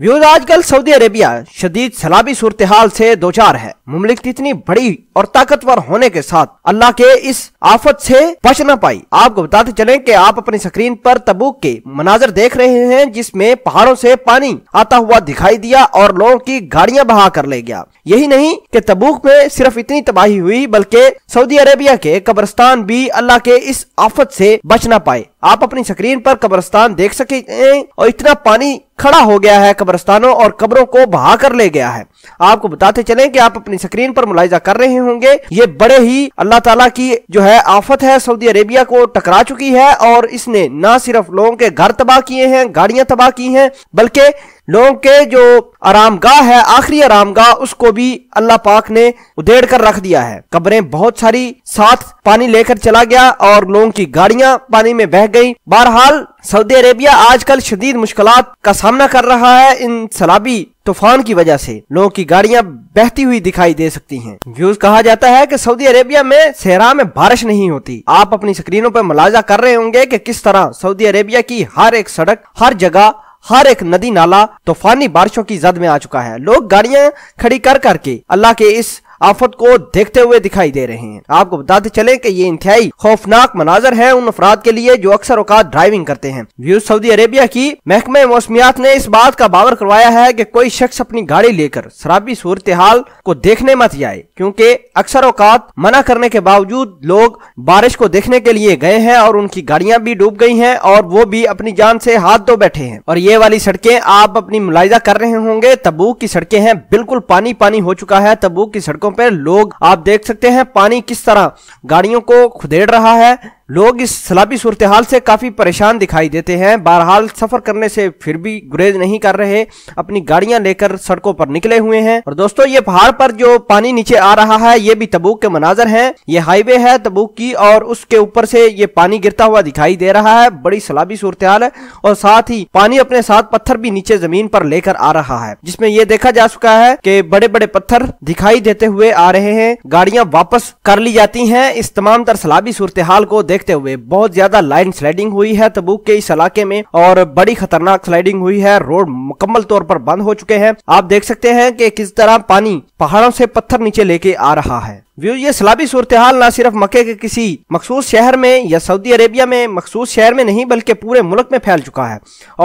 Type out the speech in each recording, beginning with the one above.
Views आजकल Saudi Arabia शदीद सलाबी सूरत हाल से दो चार है ममलिकत इतनी बड़ी और ताकतवर होने के साथ अल्लाह के इस आफत से बच न पाई आपको बताते चले कि आप अपनी स्क्रीन पर तबूक के मनाजर देख रहे हैं जिसमें पहाड़ों से पानी आता हुआ दिखाई दिया और लोगों की गाड़ियां बहा कर ले गया यही नहीं कि तबूक में सिर्फ इतनी तबाही हुई बल्कि सऊदी अरेबिया के कब्रस्तान भी अल्लाह के इस आफत से बच न पाए आप अपनी स्क्रीन पर कब्रस्तान देख सके और इतना पानी खड़ा हो गया है कब्रस्तानों और कब्रों को बहा कर ले गया है आपको बताते चले कि आप अपनी स्क्रीन पर मुलायजा कर रहे होंगे ये बड़े ही अल्लाह ताला की जो है आफत है सऊदी अरेबिया को टकरा चुकी है और इसने ना सिर्फ लोगों के घर तबाह किए हैं गाड़ियां तबाह की हैं बल्कि लोगों के जो आरामगाह है आखिरी आरामगाह उसको भी अल्लाह पाक ने उधेड़ कर रख दिया है कब्रें बहुत सारी साथ पानी लेकर चला गया और लोगों की गाड़ियां पानी में बह गई बहरहाल सऊदी अरेबिया आजकल शदीद मुश्किल का सामना कर रहा है इन सलाबी तूफान की वजह से लोगों की गाड़ियां बहती हुई दिखाई दे सकती हैं। व्यूज कहा जाता है कि सऊदी अरेबिया में सहरा में बारिश नहीं होती आप अपनी स्क्रीनों पर मुलाजा कर रहे होंगे कि किस तरह सऊदी अरेबिया की हर एक सड़क हर जगह हर एक नदी नाला तूफानी बारिशों की जद में आ चुका है लोग गाड़ियां खड़ी कर करके अल्लाह के इस आफत को देखते हुए दिखाई दे रहे हैं आपको बताते चले की ये इंतहाई खौफनाक मनाजर है उन अफराद के लिए जो अक्सर औकात ड्राइविंग करते हैं व्यूज सऊदी अरेबिया की महकमे मौसमियात ने इस बात का बावर करवाया है की कोई शख्स अपनी गाड़ी लेकर शराबी सूरत हाल को देखने मत जाए क्यूँकी अक्सर औकात मना करने के बावजूद लोग बारिश को देखने के लिए गए हैं और उनकी गाड़ियां भी डूब गई हैं और वो भी अपनी जान से हाथ धो बैठे हैं और ये वाली सड़कें आप अपनी मुलायजा कर रहे होंगे तबूक की सड़कें हैं बिल्कुल पानी पानी हो चुका है तबूक की सड़कों सड़कों पर लोग आप देख सकते हैं पानी किस तरह गाड़ियों को खुदेड़ रहा है लोग इस सलाबी सूरत हाल से काफ़ी परेशान दिखाई देते हैं बहरहाल सफ़र करने से फिर भी गुरेज नहीं कर रहे अपनी गाड़ियां लेकर सड़कों पर निकले हुए हैं और दोस्तों ये पहाड़ पर जो पानी नीचे आ रहा है ये भी तबूक के मनाजर हैं ये हाईवे है तबूक की और उसके ऊपर से ये पानी गिरता हुआ दिखाई दे रहा है बड़ी सलाबी सूरत हाल है और साथ ही पानी अपने साथ पत्थर भी नीचे जमीन पर लेकर आ रहा है जिसमें ये देखा जा चुका है की बड़े बड़े पत्थर दिखाई देते हुए आ रहे हैं गाड़ियाँ वापस कर ली जाती है इस तमाम तर सलाबी सूरत हाल को देखते हुए बहुत ज्यादा लाइन स्लाइडिंग हुई है तबूक के इस इलाके में और बड़ी खतरनाक स्लाइडिंग हुई है रोड मुकम्मल तौर पर बंद हो चुके हैं आप देख सकते हैं कि किस तरह पानी पहाड़ों से पत्थर नीचे लेके आ रहा है व्यूज ये सलाबी सूरत हाल न सिर्फ मक्के के किसी मखसूस शहर में या सऊदी अरेबिया में मखसूस शहर में नहीं बल्कि पूरे मुल्क में फैल चुका है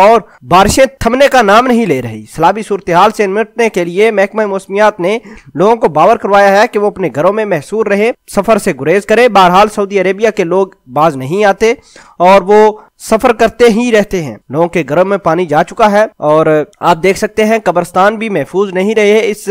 और बारिशें थमने का नाम नहीं ले रही सलाबी सूरत हाल से निपटने के लिए महकमा मौसमियात ने लोगों को बावर करवाया है कि वो अपने घरों में महसूर रहे सफर से गुरेज करें बहरहाल सऊदी अरेबिया के लोग बाज नहीं आते और वो सफर करते ही रहते हैं लोगों के घरों में पानी जा चुका है और आप देख सकते हैं कब्रस्तान भी महफूज नहीं रहे इस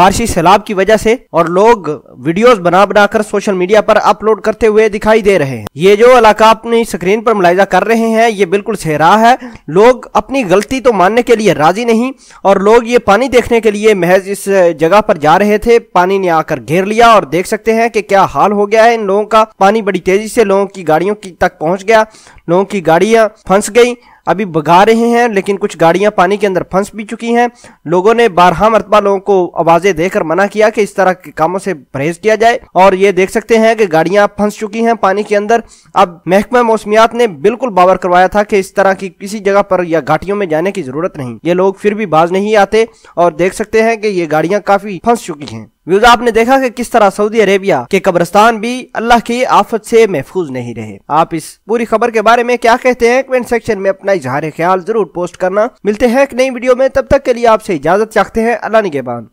बारिशी सैलाब की वजह से और लोग वीडियोस बना बनाकर सोशल मीडिया पर अपलोड करते हुए दिखाई दे रहे हैं ये जो इलाका अपनी स्क्रीन पर मुलायजा कर रहे हैं ये बिल्कुल सहरा है लोग अपनी गलती तो मानने के लिए राजी नहीं और लोग ये पानी देखने के लिए महज इस जगह पर जा रहे थे पानी ने आकर घेर लिया और देख सकते हैं कि क्या हाल हो गया है इन लोगों का पानी बड़ी तेजी से लोगों की गाड़ियों की तक पहुंच गया लोगों की गाड़ियां फंस गई अभी भगा रहे हैं लेकिन कुछ गाड़ियां पानी के अंदर फंस भी चुकी हैं लोगों ने बारहा मरतबा लोगों को आवाजें देकर मना किया कि इस तरह के कामों से परहेज किया जाए और ये देख सकते हैं कि गाड़ियां फंस चुकी हैं पानी के अंदर अब महकमा मौसमियात ने बिल्कुल बावर करवाया था कि इस तरह की किसी जगह पर या घाटियों में जाने की जरूरत नहीं ये लोग फिर भी बाज नहीं आते और देख सकते हैं कि ये गाड़ियां काफी फंस चुकी हैं व्यूज आपने देखा कि किस तरह सऊदी अरेबिया के कब्रस्तान भी अल्लाह की आफत से महफूज नहीं रहे आप इस पूरी खबर के बारे में क्या कहते हैं कमेंट सेक्शन में अपना इजहार ख्याल जरूर पोस्ट करना मिलते हैं एक नई वीडियो में तब तक के लिए आपसे इजाजत चाहते हैं अल्लाह निगेबान